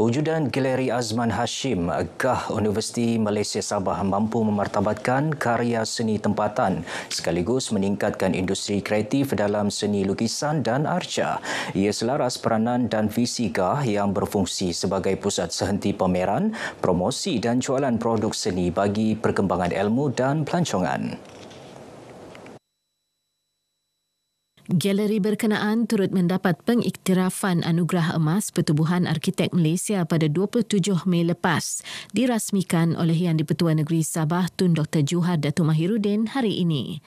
Pewujudan Galeri Azman Hashim Gah Universiti Malaysia Sabah mampu memartabatkan karya seni tempatan sekaligus meningkatkan industri kreatif dalam seni lukisan dan arca. Ia selaras peranan dan visi Gah yang berfungsi sebagai pusat sehenti pameran, promosi dan jualan produk seni bagi perkembangan ilmu dan pelancongan. Galeri berkenaan turut mendapat pengiktirafan anugerah emas Pertubuhan Arkitek Malaysia pada 27 Mei lepas dirasmikan oleh Yang di-Pertua Negeri Sabah Tun Dr. Juhar Datuk Mahirudin hari ini.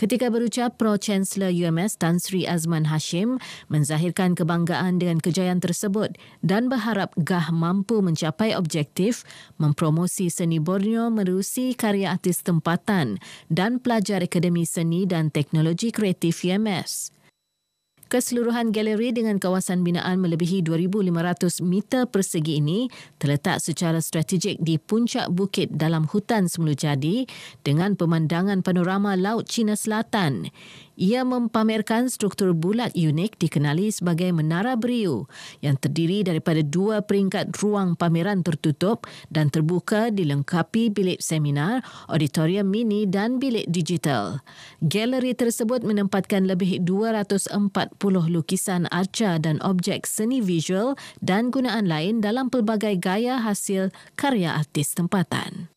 Ketika berucap, Pro-Chancellor UMS Tan Sri Azman Hashim menzahirkan kebanggaan dengan kejayaan tersebut dan berharap GAH mampu mencapai objektif mempromosi seni Borneo merusi karya artis tempatan dan pelajar Akademi Seni dan Teknologi Kreatif UMS. Keseluruhan galeri dengan kawasan binaan melebihi 2,500 meter persegi ini terletak secara strategik di puncak bukit dalam hutan semula jadi dengan pemandangan panorama Laut Cina Selatan. Ia mempamerkan struktur bulat unik dikenali sebagai Menara Brio yang terdiri daripada dua peringkat ruang pameran tertutup dan terbuka dilengkapi bilik seminar, auditorium mini dan bilik digital. Galeri tersebut menempatkan lebih 240 lukisan arca dan objek seni visual dan gunaan lain dalam pelbagai gaya hasil karya artis tempatan.